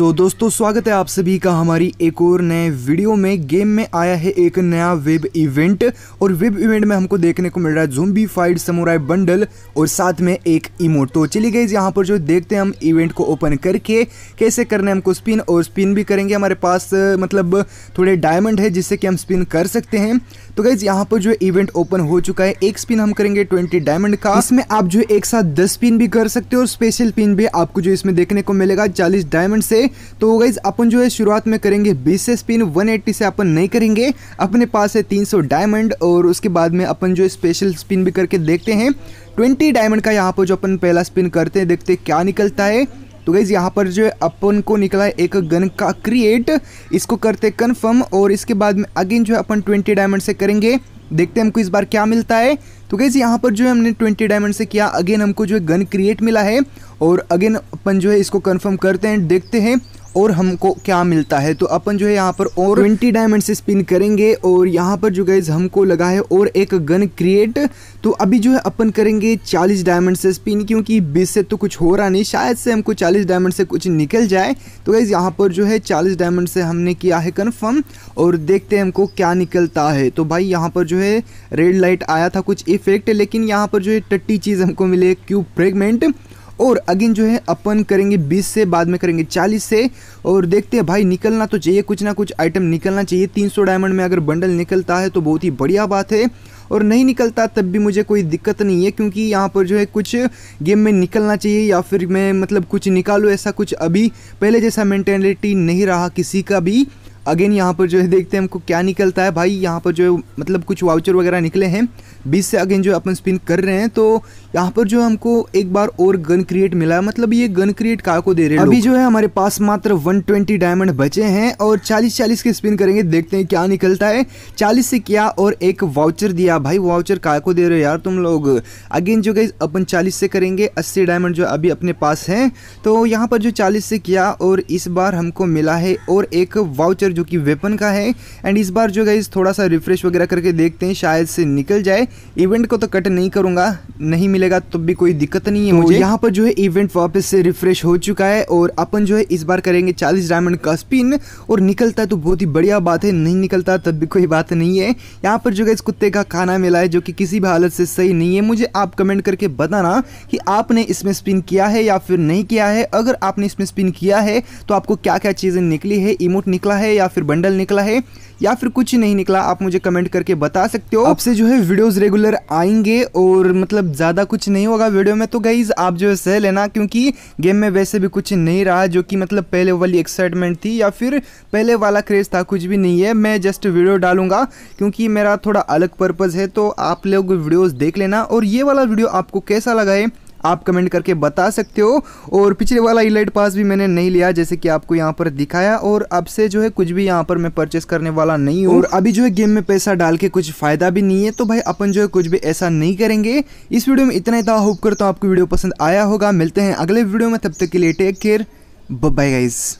सो so, दोस्तों स्वागत है आप सभी का हमारी एक और नए वीडियो में गेम में आया है एक नया वेब इवेंट और वेब इवेंट में हमको देखने को मिल रहा है जूम्बी फाइड समुराई बंडल और साथ में एक इमोट तो चलिए गई यहाँ पर जो देखते हैं हम इवेंट को ओपन करके कैसे करना है हमको स्पिन और स्पिन भी करेंगे हमारे पास मतलब थोड़े डायमंड है जिससे कि हम स्पिन कर सकते हैं तो गई यहाँ पर जो इवेंट ओपन हो चुका है एक स्पिन हम करेंगे ट्वेंटी डायमंड का इसमें आप जो एक साथ दस स्पिन भी कर सकते हो और स्पेशल पिन भी आपको जो इसमें देखने को मिलेगा चालीस डायमंड से तो गाइज अपन जो है शुरुआत में करेंगे बीस से स्पिन वन एट्टी से अपन नहीं करेंगे अपने पास है तीन सौ डायमंड और उसके बाद में अपन जो स्पेशल स्पिन भी करके देखते हैं ट्वेंटी डायमंड का यहाँ पर जो अपन पहला स्पिन करते हैं देखते हैं क्या निकलता है तो गाइज़ यहाँ पर जो है अपन को निकला है एक गन का क्रिएट इसको करते कन्फर्म और इसके बाद में अगेन जो है अपन ट्वेंटी डायमंड से करेंगे देखते हैं हमको इस बार क्या मिलता है तो गैस यहाँ पर जो है हमने ट्वेंटी डायमंड से किया अगेन हमको जो है गन क्रिएट मिला है और अगेन अपन जो है इसको कन्फर्म करते हैं देखते हैं और हमको क्या मिलता है तो अपन जो है यहाँ पर और ट्वेंटी डायमंड से स्पिन करेंगे और यहाँ पर जो गैज हमको लगा है और एक गन क्रिएट तो अभी जो है अपन करेंगे चालीस डायमंड से स्पिन क्योंकि बीस से तो कुछ हो रहा नहीं शायद से हमको चालीस डायमंड से कुछ निकल जाए तो गैज़ यहाँ पर जो है चालीस डायमंड से हमने किया है कन्फर्म और देखते हैं हमको क्या निकलता है तो भाई यहाँ पर जो है रेड लाइट आया था कुछ इफेक्ट लेकिन यहाँ पर जो है टट्टी चीज़ हमको मिले क्यूब फ्रेगमेंट और अगेन जो है अपन करेंगे बीस से बाद में करेंगे चालीस से और देखते हैं भाई निकलना तो चाहिए कुछ ना कुछ आइटम निकलना चाहिए तीन सौ डायमंड में अगर बंडल निकलता है तो बहुत ही बढ़िया बात है और नहीं निकलता तब भी मुझे कोई दिक्कत नहीं है क्योंकि यहाँ पर जो है कुछ गेम में निकलना चाहिए या फिर मैं मतलब कुछ निकालूँ ऐसा कुछ अभी पहले जैसा मैंटेलिटी नहीं रहा किसी का भी अगेन यहाँ पर जो है देखते हैं हमको क्या निकलता है भाई यहाँ पर जो है मतलब कुछ वाउचर वगैरह निकले हैं बीस से अगेन जो अपन स्पिन कर रहे हैं तो यहाँ पर जो हमको एक बार और गन क्रिएट मिला है मतलब ये गन क्रिएट का को दे रहे हैं अभी जो है हमारे पास मात्र 120 डायमंड बचे हैं और 40 40 के स्पिन करेंगे देखते हैं क्या निकलता है 40 से क्या और एक वाउचर दिया भाई वाउचर का को दे रहे हो यार तुम लोग अगेन जो गई अपन चालीस से करेंगे अस्सी डायमंड जो अभी अपने पास है तो यहाँ पर जो चालीस से किया और इस बार हमको मिला है और एक वाउचर जो कि वेपन का है एंड इस बार जो गाइज थोड़ा सा रिफ्रेश वगैरह करके देखते हैं शायद से निकल जाए इवेंट को तो कट नहीं करूंगा नहीं मिलेगा तब तो भी कोई दिक्कत नहीं है तो मुझे यहाँ पर जो है इवेंट वापस से रिफ्रेश हो चुका है और अपन जो है इस बार करेंगे चालीस डायमंड का स्पिन और निकलता तो बहुत ही बढ़िया बात है नहीं निकलता तब भी कोई बात नहीं है यहाँ पर जो गाइज कुत्ते का खाना मिला है जो कि किसी भी हालत से सही नहीं है मुझे आप कमेंट करके बताना कि आपने इसमें स्पिन किया है या फिर नहीं किया है अगर आपने इसमें स्पिन किया है तो आपको क्या क्या चीज़ें निकली है इमोट निकला है या फिर बंडल निकला है या फिर कुछ नहीं निकला आप मुझे कमेंट करके बता सकते हो आपसे जो है वीडियोस रेगुलर आएंगे और मतलब ज़्यादा कुछ नहीं होगा वीडियो में तो गाइज आप जो है सह लेना क्योंकि गेम में वैसे भी कुछ नहीं रहा जो कि मतलब पहले वाली एक्साइटमेंट थी या फिर पहले वाला क्रेज़ था कुछ भी नहीं है मैं जस्ट वीडियो डालूंगा क्योंकि मेरा थोड़ा अलग पर्पज़ है तो आप लोग वीडियोज़ देख लेना और ये वाला वीडियो आपको कैसा लगा है आप कमेंट करके बता सकते हो और पिछले वाला इलाइट पास भी मैंने नहीं लिया जैसे कि आपको यहाँ पर दिखाया और अब से जो है कुछ भी यहाँ पर मैं परचेस करने वाला नहीं हूँ और अभी जो है गेम में पैसा डाल के कुछ फ़ायदा भी नहीं है तो भाई अपन जो है कुछ भी ऐसा नहीं करेंगे इस वीडियो में इतना ही था होप करता हूँ आपको वीडियो पसंद आया होगा मिलते हैं अगले वीडियो में तब तक के लिए टेक केयर बाय गाइज़